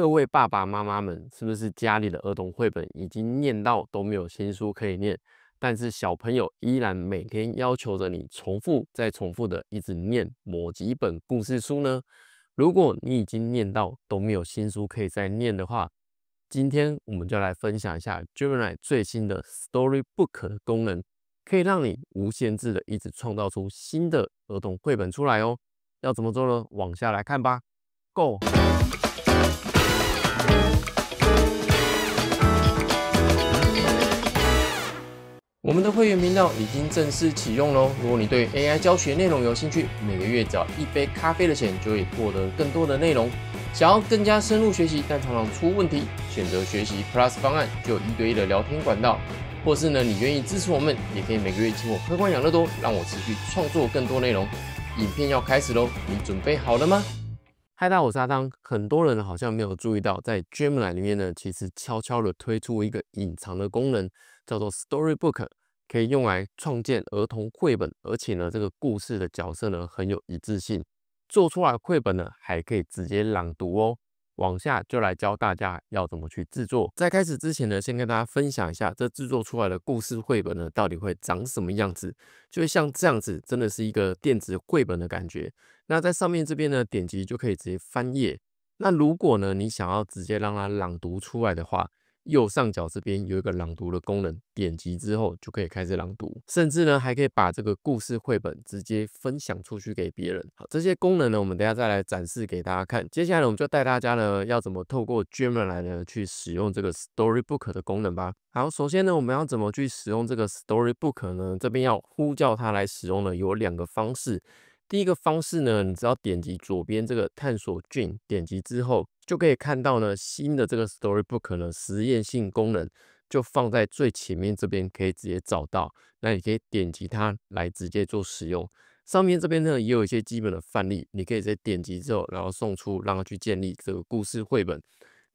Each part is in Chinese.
各位爸爸妈妈们，是不是家里的儿童绘本已经念到都没有新书可以念，但是小朋友依然每天要求着你重复再重复的一直念某几本故事书呢？如果你已经念到都没有新书可以再念的话，今天我们就来分享一下 Gemini 最新的 Storybook 功能，可以让你无限制的一直创造出新的儿童绘本出来哦。要怎么做呢？往下来看吧。Go。我们的会员频道已经正式启用喽！如果你对 AI 教学内容有兴趣，每个月只要一杯咖啡的钱，就可以获得更多的内容。想要更加深入学习，但常常出问题，选择学习 Plus 方案，就有一对一的聊天管道。或是呢，你愿意支持我们，也可以每个月请我喝罐养乐多，让我持续创作更多内容。影片要开始喽，你准备好了吗？嗨，大家好，我是阿汤。很多人好像没有注意到，在 Gemini 里面呢，其实悄悄的推出一个隐藏的功能，叫做 Storybook。可以用来创建儿童绘本，而且呢，这个故事的角色呢很有一致性，做出来绘本呢还可以直接朗读哦。往下就来教大家要怎么去制作。在开始之前呢，先跟大家分享一下这制作出来的故事绘本呢到底会长什么样子，就会像这样子，真的是一个电子绘本的感觉。那在上面这边呢点击就可以直接翻页。那如果呢你想要直接让它朗读出来的话，右上角这边有一个朗读的功能，点击之后就可以开始朗读，甚至呢还可以把这个故事绘本直接分享出去给别人。好，这些功能呢，我们等下再来展示给大家看。接下来我们就带大家呢要怎么透过 g r m i a i 呢去使用这个 Storybook 的功能吧。好，首先呢，我们要怎么去使用这个 Storybook 呢？这边要呼叫它来使用呢，有两个方式。第一个方式呢，你只要点击左边这个探索键，点击之后就可以看到呢新的这个 Storybook 呢实验性功能，就放在最前面这边可以直接找到。那你可以点击它来直接做使用。上面这边呢也有一些基本的范例，你可以在点击之后，然后送出让它去建立这个故事绘本。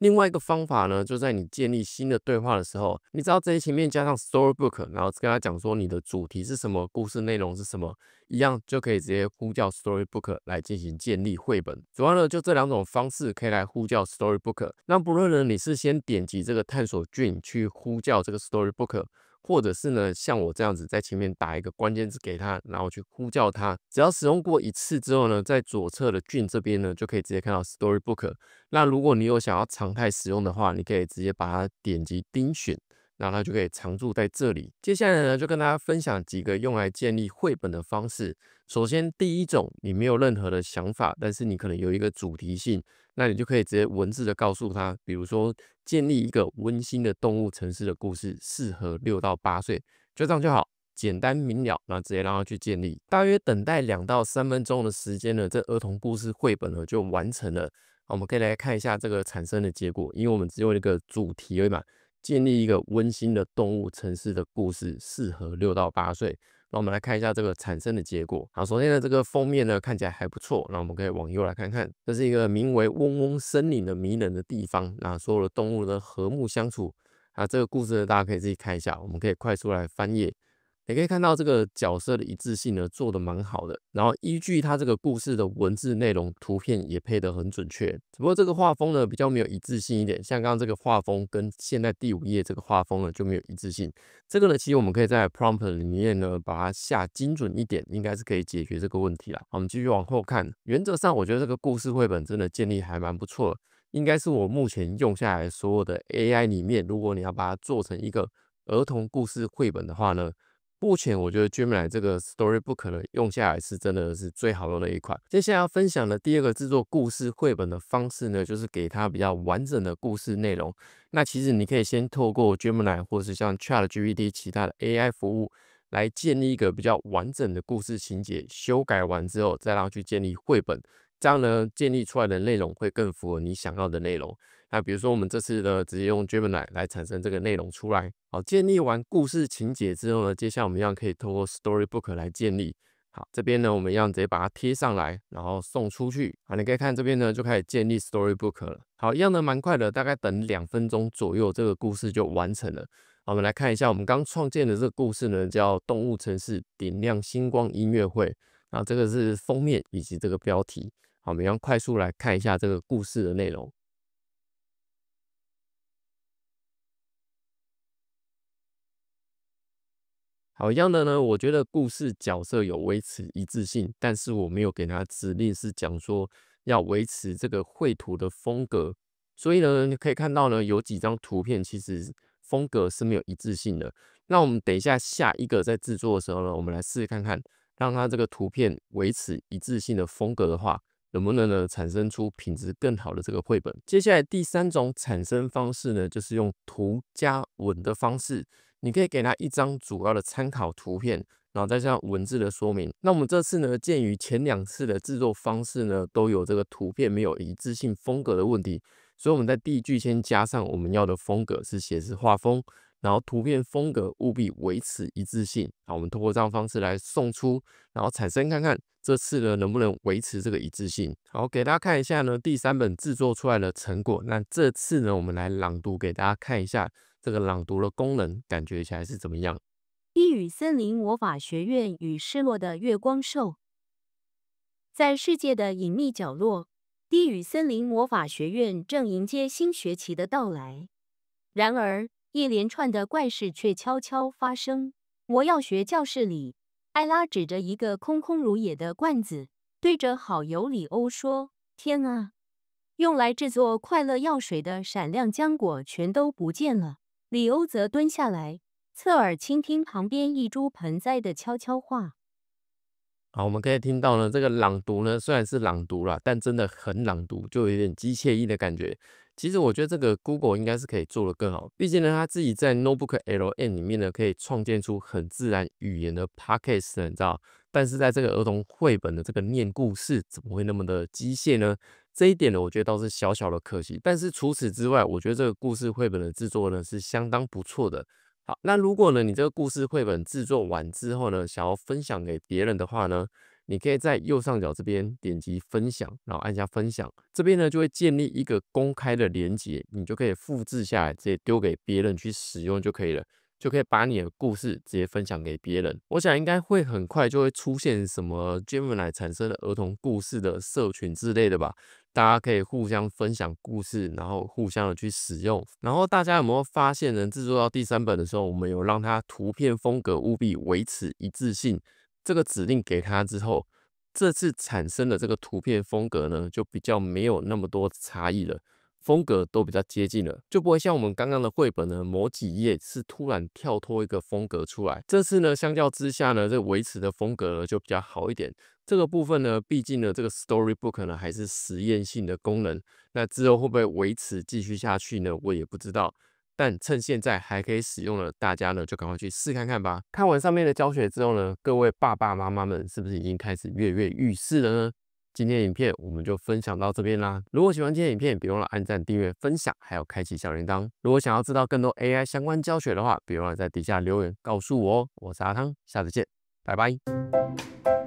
另外一个方法呢，就在你建立新的对话的时候，你只要在前面加上 Storybook，然后跟他讲说你的主题是什么，故事内容是什么，一样就可以直接呼叫 Storybook 来进行建立绘本。主要呢就这两种方式可以来呼叫 Storybook。那不论呢你是先点击这个探索菌去呼叫这个 Storybook。或者是呢，像我这样子在前面打一个关键字给他，然后去呼叫他。只要使用过一次之后呢，在左侧的郡这边呢，就可以直接看到 Storybook。那如果你有想要常态使用的话，你可以直接把它点击盯选。那他就可以常住在这里。接下来呢，就跟大家分享几个用来建立绘本的方式。首先，第一种，你没有任何的想法，但是你可能有一个主题性，那你就可以直接文字的告诉他，比如说建立一个温馨的动物城市的故事，适合六到八岁，就这样就好，简单明了。那直接让他去建立，大约等待两到三分钟的时间呢，这儿童故事绘本呢就完成了。我们可以来看一下这个产生的结果，因为我们只有一个主题而已嘛。建立一个温馨的动物城市的故事适合六到八岁。那我们来看一下这个产生的结果。好，首先呢这个封面呢看起来还不错。那我们可以往右来看看，这是一个名为“嗡嗡森林”的迷人的地方。那所有的动物呢和睦相处。啊，这个故事大家可以自己看一下，我们可以快速来翻页。也可以看到这个角色的一致性呢，做的蛮好的。然后依据他这个故事的文字内容，图片也配得很准确。只不过这个画风呢，比较没有一致性一点。像刚刚这个画风跟现在第五页这个画风呢，就没有一致性。这个呢，其实我们可以在 prompt 里面呢，把它下精准一点，应该是可以解决这个问题了。我们继续往后看。原则上，我觉得这个故事绘本真的建立还蛮不错的。应该是我目前用下来所有的 AI 里面，如果你要把它做成一个儿童故事绘本的话呢。目前我觉得 g e m i n i 这个 Storybook 能用下来是真的是最好用的一款。接下来要分享的第二个制作故事绘本的方式呢，就是给它比较完整的故事内容。那其实你可以先透过 g e m i n i 或是像 ChatGPT 其他的 AI 服务来建立一个比较完整的故事情节，修改完之后再让去建立绘本。这样呢，建立出来的内容会更符合你想要的内容。那比如说，我们这次的直接用 Gemini 来产生这个内容出来。好，建立完故事情节之后呢，接下来我们一样可以通过 Storybook 来建立。好，这边呢，我们一样直接把它贴上来，然后送出去。好，你可以看这边呢，就开始建立 Storybook 了。好，一样的蛮快的，大概等两分钟左右，这个故事就完成了。好，我们来看一下我们刚创建的这个故事呢，叫《动物城市点亮星光音乐会》。啊，这个是封面以及这个标题。好，我们要快速来看一下这个故事的内容。一样的呢，我觉得故事角色有维持一致性，但是我没有给他指令是讲说要维持这个绘图的风格，所以呢，你可以看到呢，有几张图片其实风格是没有一致性的。那我们等一下下一个在制作的时候呢，我们来试试看看，让它这个图片维持一致性的风格的话，能不能呢产生出品质更好的这个绘本？接下来第三种产生方式呢，就是用图加文的方式。你可以给他一张主要的参考图片，然后再加文字的说明。那我们这次呢，鉴于前两次的制作方式呢，都有这个图片没有一致性风格的问题，所以我们在第一句先加上我们要的风格是写实画风，然后图片风格务必维持一致性。好，我们通过这样方式来送出，然后产生看看这次呢能不能维持这个一致性。好，给大家看一下呢第三本制作出来的成果。那这次呢，我们来朗读给大家看一下。这个朗读的功能感觉起来是怎么样？低语森林魔法学院与失落的月光兽，在世界的隐秘角落，低语森林魔法学院正迎接新学期的到来。然而，一连串的怪事却悄悄发生。魔药学教室里，艾拉指着一个空空如也的罐子，对着好友里欧说：“天啊，用来制作快乐药水的闪亮浆果全都不见了。”李欧则蹲下来，侧耳倾听旁边一株盆栽的悄悄话。好，我们可以听到呢，这个朗读呢，虽然是朗读了，但真的很朗读，就有点机械音的感觉。其实我觉得这个 Google 应该是可以做的更好，毕竟呢，他自己在 Notebook AI 里面呢，可以创建出很自然语言的 Podcast，你知道。但是在这个儿童绘本的这个念故事，怎么会那么的机械呢？这一点呢，我觉得倒是小小的可惜。但是除此之外，我觉得这个故事绘本的制作呢是相当不错的。好，那如果呢你这个故事绘本制作完之后呢，想要分享给别人的话呢，你可以在右上角这边点击分享，然后按下分享，这边呢就会建立一个公开的连接，你就可以复制下来，直接丢给别人去使用就可以了。就可以把你的故事直接分享给别人。我想应该会很快就会出现什么 Gemini 产生的儿童故事的社群之类的吧？大家可以互相分享故事，然后互相的去使用。然后大家有没有发现，能制作到第三本的时候，我们有让它图片风格务必维持一致性这个指令给它之后，这次产生的这个图片风格呢，就比较没有那么多差异了。风格都比较接近了，就不会像我们刚刚的绘本呢，某几页是突然跳脱一个风格出来。这次呢，相较之下呢，这维持的风格就比较好一点。这个部分呢，毕竟呢，这个 Storybook 呢还是实验性的功能，那之后会不会维持继续下去呢？我也不知道。但趁现在还可以使用了，大家呢就赶快去试看看吧。看完上面的教学之后呢，各位爸爸妈妈们是不是已经开始跃跃欲试了呢？今天的影片我们就分享到这边啦！如果喜欢今天影片，别忘了按赞、订阅、分享，还有开启小铃铛。如果想要知道更多 AI 相关教学的话，别忘了在底下留言告诉我哦！我是阿汤，下次见，拜拜。